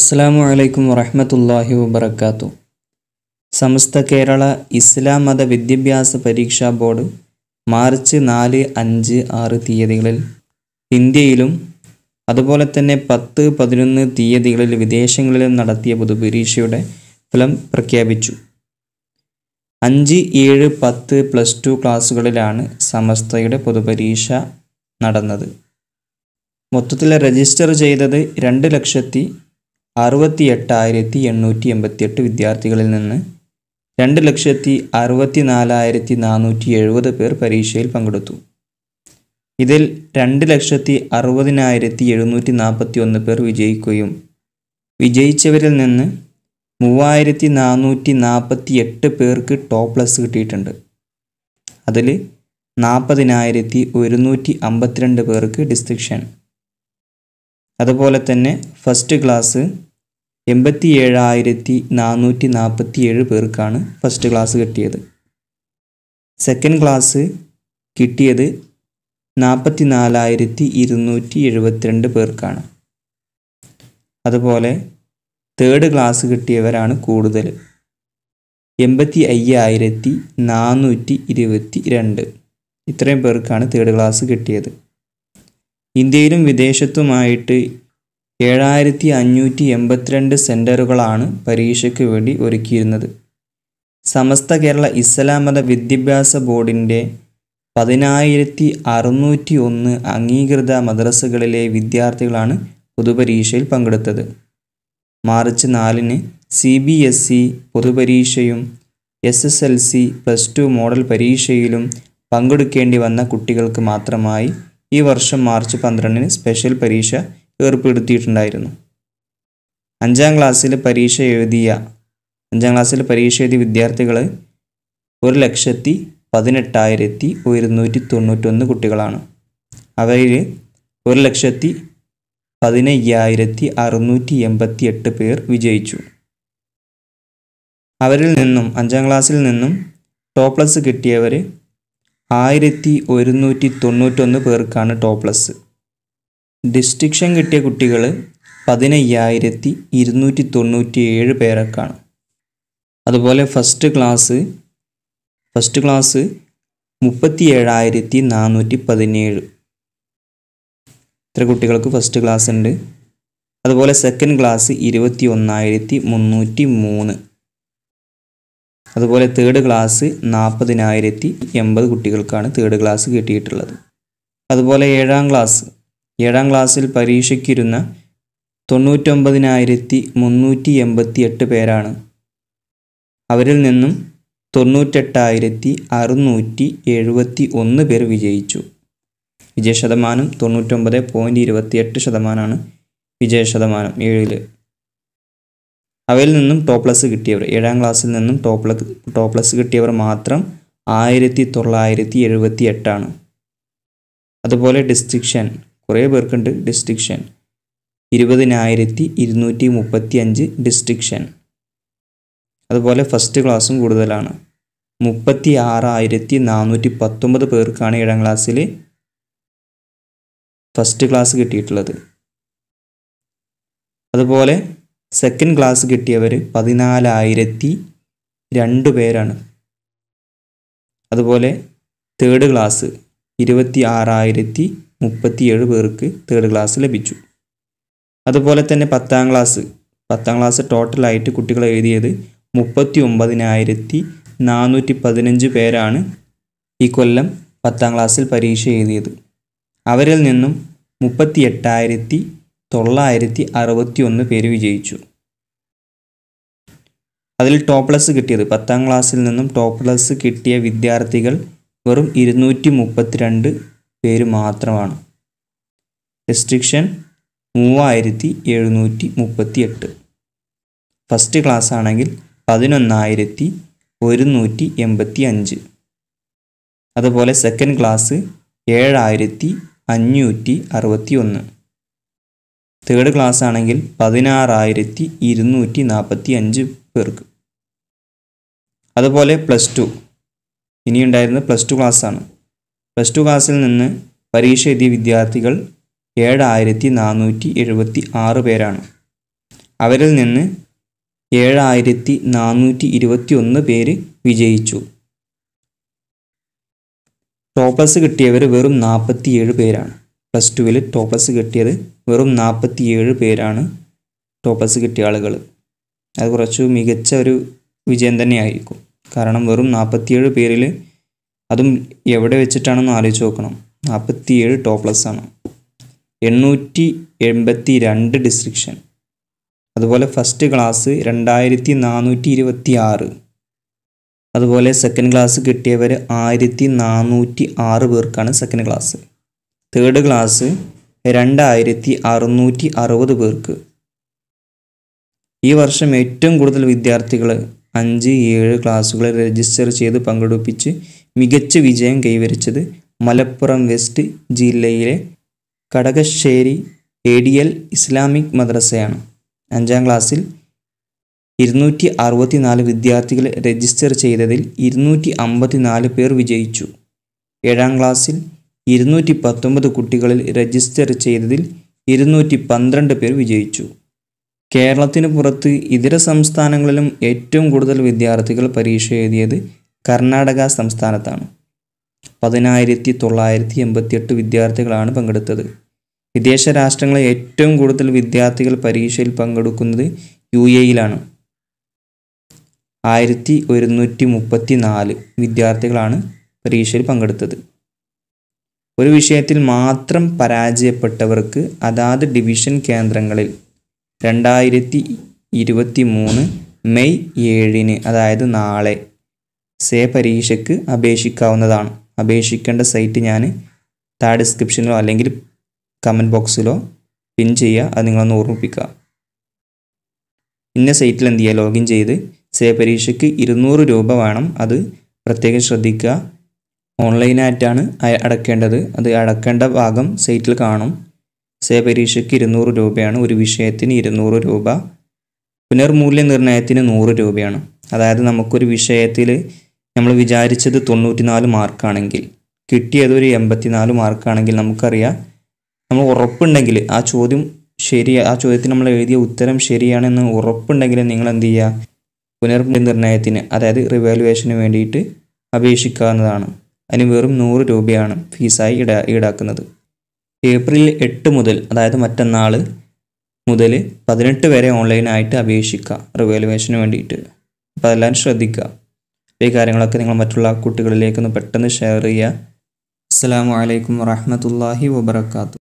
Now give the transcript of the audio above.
അസ്സാമു അലൈക്കും വറഹമത്തല്ലാഹി വബർക്കാത്തു സമസ്ത കേരള ഇസ്ലാം മത വിദ്യാഭ്യാസ പരീക്ഷാ ബോർഡ് മാർച്ച് നാല് അഞ്ച് ആറ് തീയതികളിൽ ഇന്ത്യയിലും അതുപോലെ തന്നെ പത്ത് പതിനൊന്ന് തീയതികളിൽ വിദേശങ്ങളിലും നടത്തിയ പൊതുപരീക്ഷയുടെ ഫലം പ്രഖ്യാപിച്ചു അഞ്ച് ഏഴ് പത്ത് പ്ലസ് ടു ക്ലാസ്സുകളിലാണ് സമസ്തയുടെ പൊതുപരീക്ഷ നടന്നത് മൊത്തത്തിൽ രജിസ്റ്റർ ചെയ്തത് രണ്ട് ലക്ഷത്തി അറുപത്തി എട്ടായിരത്തി എണ്ണൂറ്റി എൺപത്തിയെട്ട് വിദ്യാർത്ഥികളിൽ നിന്ന് രണ്ട് ലക്ഷത്തി അറുപത്തി നാലായിരത്തി നാനൂറ്റി എഴുപത് പേർ പരീക്ഷയിൽ പങ്കെടുത്തു ഇതിൽ രണ്ട് ലക്ഷത്തി അറുപതിനായിരത്തി എഴുന്നൂറ്റി നാൽപ്പത്തി ഒന്ന് പേർ വിജയിക്കുകയും വിജയിച്ചവരിൽ നിന്ന് മൂവായിരത്തി നാനൂറ്റി നാൽപ്പത്തി എട്ട് പേർക്ക് ടോപ്പ് പ്ലസ് കിട്ടിയിട്ടുണ്ട് അതിൽ നാൽപ്പതിനായിരത്തി ഒരുന്നൂറ്റി അമ്പത്തിരണ്ട് പേർക്ക് ഡിസ്റ്റിങ്ഷൻ അതുപോലെ തന്നെ ഫസ്റ്റ് ക്ലാസ് എൺപത്തി ഏഴായിരത്തി നാനൂറ്റി നാൽപ്പത്തി ഏഴ് പേർക്കാണ് ഫസ്റ്റ് ക്ലാസ് കിട്ടിയത് സെക്കൻഡ് ക്ലാസ് കിട്ടിയത് നാൽപ്പത്തി നാലായിരത്തി ഇരുന്നൂറ്റി എഴുപത്തിരണ്ട് പേർക്കാണ് അതുപോലെ തേർഡ് ക്ലാസ് കിട്ടിയവരാണ് കൂടുതൽ എൺപത്തി അയ്യായിരത്തി നാനൂറ്റി ഇരുപത്തി രണ്ട് ഇത്രയും പേർക്കാണ് തേർഡ് ക്ലാസ് കിട്ടിയത് ഇന്ത്യയിലും വിദേശത്തുമായിട്ട് ഏഴായിരത്തി അഞ്ഞൂറ്റി എൺപത്തിരണ്ട് സെൻറ്ററുകളാണ് പരീക്ഷയ്ക്ക് വേണ്ടി ഒരുക്കിയിരുന്നത് സമസ്ത കേരള ഇസ്ലാം മത വിദ്യാഭ്യാസ ബോർഡിൻ്റെ പതിനായിരത്തി അറുന്നൂറ്റി ഒന്ന് അംഗീകൃത മദ്രസകളിലെ വിദ്യാർത്ഥികളാണ് പൊതുപരീക്ഷയിൽ പങ്കെടുത്തത് മാർച്ച് നാലിന് സി ബി എസ് സി പൊതുപരീക്ഷയും S S L C plus two model പരീക്ഷയിലും പങ്കെടുക്കേണ്ടി വന്ന കുട്ടികൾക്ക് മാത്രമായി ഈ വർഷം മാർച്ച് പന്ത്രണ്ടിന് സ്പെഷ്യൽ പരീക്ഷ ഏർപ്പെടുത്തിയിട്ടുണ്ടായിരുന്നു അഞ്ചാം ക്ലാസ്സിൽ പരീക്ഷ എഴുതിയ അഞ്ചാം ക്ലാസ്സിൽ പരീക്ഷ എഴുതിയ വിദ്യാർത്ഥികൾ ഒരു ലക്ഷത്തി പതിനെട്ടായിരത്തി ഒരുന്നൂറ്റി തൊണ്ണൂറ്റൊന്ന് കുട്ടികളാണ് അവയിൽ ഒരു ലക്ഷത്തി പതിനയ്യായിരത്തി അറുന്നൂറ്റി എൺപത്തി എട്ട് പേർ വിജയിച്ചു അവരിൽ നിന്നും അഞ്ചാം ക്ലാസ്സിൽ നിന്നും ടോപ്ലസ് കിട്ടിയവർ ആയിരത്തി ഒരുന്നൂറ്റി തൊണ്ണൂറ്റൊന്ന് പേർക്കാണ് ടോപ്ലസ് ഡിസ്ട്രിക്ഷൻ കിട്ടിയ കുട്ടികൾ പതിനയ്യായിരത്തി ഇരുന്നൂറ്റി തൊണ്ണൂറ്റി ഏഴ് പേരൊക്കെയാണ് അതുപോലെ ഫസ്റ്റ് ക്ലാസ് ഫസ്റ്റ് ക്ലാസ് മുപ്പത്തി ഏഴായിരത്തി നാനൂറ്റി പതിനേഴ് ഇത്ര കുട്ടികൾക്ക് ഫസ്റ്റ് ക്ലാസ് ഉണ്ട് അതുപോലെ സെക്കൻഡ് ക്ലാസ് ഇരുപത്തി ഒന്നായിരത്തി മുന്നൂറ്റി മൂന്ന് അതുപോലെ തേർഡ് ക്ലാസ് നാൽപ്പതിനായിരത്തി എൺപത് കുട്ടികൾക്കാണ് തേർഡ് ക്ലാസ് കിട്ടിയിട്ടുള്ളത് അതുപോലെ ഏഴാം ക്ലാസ് ഏഴാം ക്ലാസ്സിൽ പരീക്ഷയ്ക്കിരുന്ന തൊണ്ണൂറ്റൊമ്പതിനായിരത്തി മുന്നൂറ്റി എൺപത്തി എട്ട് പേരാണ് അവരിൽ നിന്നും തൊണ്ണൂറ്റെട്ടായിരത്തി അറുന്നൂറ്റി എഴുപത്തി ഒന്ന് പേർ വിജയിച്ചു വിജയശതമാനം തൊണ്ണൂറ്റൊമ്പത് പോയിൻറ്റ് ഇരുപത്തി എട്ട് ശതമാനമാണ് വിജയശതമാനം ഏഴിൽ അവയിൽ നിന്നും ടോപ്പ് പ്ലസ് കിട്ടിയവർ ഏഴാം ക്ലാസ്സിൽ നിന്നും ടോപ്പ് പ്ലസ് ടോപ്പ് പ്ലസ് കിട്ടിയവർ മാത്രം ആയിരത്തി തൊള്ളായിരത്തി എഴുപത്തി എട്ടാണ് അതുപോലെ ഡിസ്ട്രിക്ഷൻ കുറേ പേർക്കുണ്ട് ഡിസ്ട്രിക്ഷൻ ഇരുപതിനായിരത്തി ഇരുന്നൂറ്റി മുപ്പത്തി അഞ്ച് ഡിസ്ട്രിക്ഷൻ അതുപോലെ ഫസ്റ്റ് ക്ലാസ്സും കൂടുതലാണ് മുപ്പത്തി ആറായിരത്തി നാനൂറ്റി പത്തൊമ്പത് പേർക്കാണ് ഏഴാം ക്ലാസ്സിൽ ഫസ്റ്റ് ക്ലാസ് കിട്ടിയിട്ടുള്ളത് അതുപോലെ സെക്കൻഡ് ക്ലാസ് കിട്ടിയവർ പതിനാലായിരത്തി രണ്ട് പേരാണ് അതുപോലെ തേർഡ് ക്ലാസ് ഇരുപത്തി ആറായിരത്തി മുപ്പത്തിയേഴ് പേർക്ക് തേർഡ് ക്ലാസ് ലഭിച്ചു അതുപോലെ തന്നെ പത്താം ക്ലാസ് പത്താം ക്ലാസ് ടോട്ടലായിട്ട് കുട്ടികൾ എഴുതിയത് മുപ്പത്തി ഒമ്പതിനായിരത്തി നാനൂറ്റി പതിനഞ്ച് പേരാണ് ഈ കൊല്ലം പത്താം ക്ലാസ്സിൽ പരീക്ഷ എഴുതിയത് അവരിൽ നിന്നും മുപ്പത്തി എട്ടായിരത്തി തൊള്ളായിരത്തി അറുപത്തി ഒന്ന് പേര് വിജയിച്ചു അതിൽ ടോപ്പ് പ്ലസ് കിട്ടിയത് പത്താം ക്ലാസ്സിൽ നിന്നും ടോപ്പ് പ്ലസ് കിട്ടിയ വിദ്യാർത്ഥികൾ വെറും ഇരുന്നൂറ്റി മുപ്പത്തിരണ്ട് പേര് മാത്രമാണ് റെസ്ട്രിക്ഷൻ മൂവായിരത്തി എഴുന്നൂറ്റി മുപ്പത്തി എട്ട് ഫസ്റ്റ് ക്ലാസ് ആണെങ്കിൽ പതിനൊന്നായിരത്തി ഒരുന്നൂറ്റി എൺപത്തി അഞ്ച് അതുപോലെ സെക്കൻഡ് ക്ലാസ് ഏഴായിരത്തി അഞ്ഞൂറ്റി അറുപത്തി ഒന്ന് തേർഡ് ക്ലാസ് ആണെങ്കിൽ പതിനാറായിരത്തി ഇരുന്നൂറ്റി നാൽപ്പത്തി അഞ്ച് പേർക്ക് അതുപോലെ പ്ലസ് ടു ഇനി ഇനിയുണ്ടായിരുന്നത് പ്ലസ് ടു ക്ലാസ്സാണ് പ്ലസ് ടു ക്ലാസ്സിൽ നിന്ന് പരീക്ഷ എഴുതിയ വിദ്യാർത്ഥികൾ ഏഴായിരത്തി നാനൂറ്റി എഴുപത്തി ആറ് പേരാണ് അവരിൽ നിന്ന് ഏഴായിരത്തി നാനൂറ്റി ഇരുപത്തി ഒന്ന് പേര് വിജയിച്ചു ടോപ്പേഴ്സ് കിട്ടിയവർ വെറും നാൽപ്പത്തി ഏഴ് പേരാണ് പ്ലസ് ടുവിൽ ടോപ്പസ് കിട്ടിയത് വെറും നാൽപ്പത്തി ഏഴ് പേരാണ് ടോപ്പസ് കിട്ടിയ ആളുകൾ അത് കുറച്ച് മികച്ച ഒരു വിജയം തന്നെ ആയിരിക്കും കാരണം വെറും നാൽപ്പത്തിയേഴ് പേരിൽ അതും എവിടെ വെച്ചിട്ടാണെന്ന് ആലോചിച്ച് നോക്കണം നാൽപ്പത്തിയേഴ് ടോപ്പ് ആണ് എണ്ണൂറ്റി എൺപത്തി രണ്ട് ഡിസ്ട്രിക്ഷൻ അതുപോലെ ഫസ്റ്റ് ക്ലാസ് രണ്ടായിരത്തി നാനൂറ്റി ഇരുപത്തി ആറ് അതുപോലെ സെക്കൻഡ് ക്ലാസ് കിട്ടിയവർ ആയിരത്തി നാനൂറ്റി ആറ് പേർക്കാണ് സെക്കൻഡ് ക്ലാസ് തേർഡ് ക്ലാസ് രണ്ടായിരത്തി അറുന്നൂറ്റി അറുപത് പേർക്ക് ഈ വർഷം ഏറ്റവും കൂടുതൽ വിദ്യാർത്ഥികൾ അഞ്ച് ഏഴ് ക്ലാസ്സുകളിൽ രജിസ്റ്റർ ചെയ്ത് പങ്കെടുപ്പിച്ച് മികച്ച വിജയം കൈവരിച്ചത് മലപ്പുറം വെസ്റ്റ് ജില്ലയിലെ Kadakassery A D L Islamic മദ്രസയാണ് അഞ്ചാം ക്ലാസ്സിൽ ഇരുന്നൂറ്റി നാല് വിദ്യാർത്ഥികൾ രജിസ്റ്റർ ചെയ്തതിൽ ഇരുന്നൂറ്റി നാല് പേർ വിജയിച്ചു ഏഴാം ക്ലാസ്സിൽ ഇരുന്നൂറ്റി പത്തൊമ്പത് കുട്ടികളിൽ രജിസ്റ്റർ ചെയ്തതിൽ ഇരുന്നൂറ്റി പന്ത്രണ്ട് പേർ വിജയിച്ചു കേരളത്തിന് പുറത്ത് ഇതര സംസ്ഥാനങ്ങളിലും ഏറ്റവും കൂടുതൽ വിദ്യാർത്ഥികൾ പരീക്ഷ എഴുതിയത് കർണാടക സംസ്ഥാനത്താണ് പതിനായിരത്തി തൊള്ളായിരത്തി എൺപത്തിയെട്ട് വിദ്യാർത്ഥികളാണ് പങ്കെടുത്തത് വിദേശ രാഷ്ട്രങ്ങളിൽ ഏറ്റവും കൂടുതൽ വിദ്യാർത്ഥികൾ പരീക്ഷയിൽ പങ്കെടുക്കുന്നത് യു എയിലാണ് ആയിരത്തി ഒരുന്നൂറ്റി മുപ്പത്തി നാല് വിദ്യാർത്ഥികളാണ് പരീക്ഷയിൽ പങ്കെടുത്തത് ഒരു വിഷയത്തിൽ മാത്രം പരാജയപ്പെട്ടവർക്ക് അതാത് ഡിവിഷൻ കേന്ദ്രങ്ങളിൽ രണ്ടായിരത്തി ഇരുപത്തി മൂന്ന് മെയ് ഏഴിന് അതായത് നാളെ സേ പരീക്ഷയ്ക്ക് അപേക്ഷിക്കാവുന്നതാണ് അപേക്ഷിക്കേണ്ട സൈറ്റ് ഞാൻ താഴെ ഡിസ്ക്രിപ്ഷനിലോ അല്ലെങ്കിൽ കമൻറ്റ് ബോക്സിലോ പിൻ ചെയ്യുക അത് നിങ്ങളൊന്ന് ഓർമ്മിപ്പിക്കുക ഇന്ന സൈറ്റിൽ എന്ത് ചെയ്യുക ലോഗിൻ ചെയ്ത് സേ പരീക്ഷയ്ക്ക് ഇരുന്നൂറ് രൂപ വേണം അത് പ്രത്യേകം ശ്രദ്ധിക്കുക ഓൺലൈനായിട്ടാണ് അടക്കേണ്ടത് അത് അടക്കേണ്ട ഭാഗം സൈറ്റിൽ കാണും സേ പരീക്ഷയ്ക്ക് ഇരുന്നൂറ് രൂപയാണ് ഒരു വിഷയത്തിന് ഇരുന്നൂറ് രൂപ പുനർമൂല്യനിർണ്ണയത്തിന് നൂറ് രൂപയാണ് അതായത് നമുക്കൊരു വിഷയത്തിൽ നമ്മൾ വിചാരിച്ചത് തൊണ്ണൂറ്റിനാല് മാർക്കാണെങ്കിൽ കിട്ടിയത് ഒരു എൺപത്തിനാല് മാർക്കാണെങ്കിൽ നമുക്കറിയാം നമ്മൾ ഉറപ്പുണ്ടെങ്കിൽ ആ ചോദ്യം ശരി ആ ചോദ്യത്തിന് നമ്മൾ എഴുതിയ ഉത്തരം ശരിയാണെന്ന് ഉറപ്പുണ്ടെങ്കിൽ നിങ്ങൾ എന്ത് ചെയ്യുക പുനർനിർണ്ണയത്തിന് അതായത് റിവാലുവേഷന് വേണ്ടിയിട്ട് അപേക്ഷിക്കാവുന്നതാണ് അതിന് വെറും നൂറ് രൂപയാണ് ഫീസായി ഈടാ ഈടാക്കുന്നത് ഏപ്രിൽ എട്ട് മുതൽ അതായത് മറ്റന്നാൾ മുതൽ പതിനെട്ട് വരെ ഓൺലൈനായിട്ട് അപേക്ഷിക്കുക റിവാലുവേഷന് വേണ്ടിയിട്ട് അപ്പോൾ അതെല്ലാം ശ്രദ്ധിക്കുക ഈ കാര്യങ്ങളൊക്കെ നിങ്ങൾ മറ്റുള്ള കുട്ടികളിലേക്കൊന്ന് പെട്ടെന്ന് ഷെയർ ചെയ്യുക അസ്സാം വലൈക്കും വാഹമത്തല്ലാഹി വാത്തു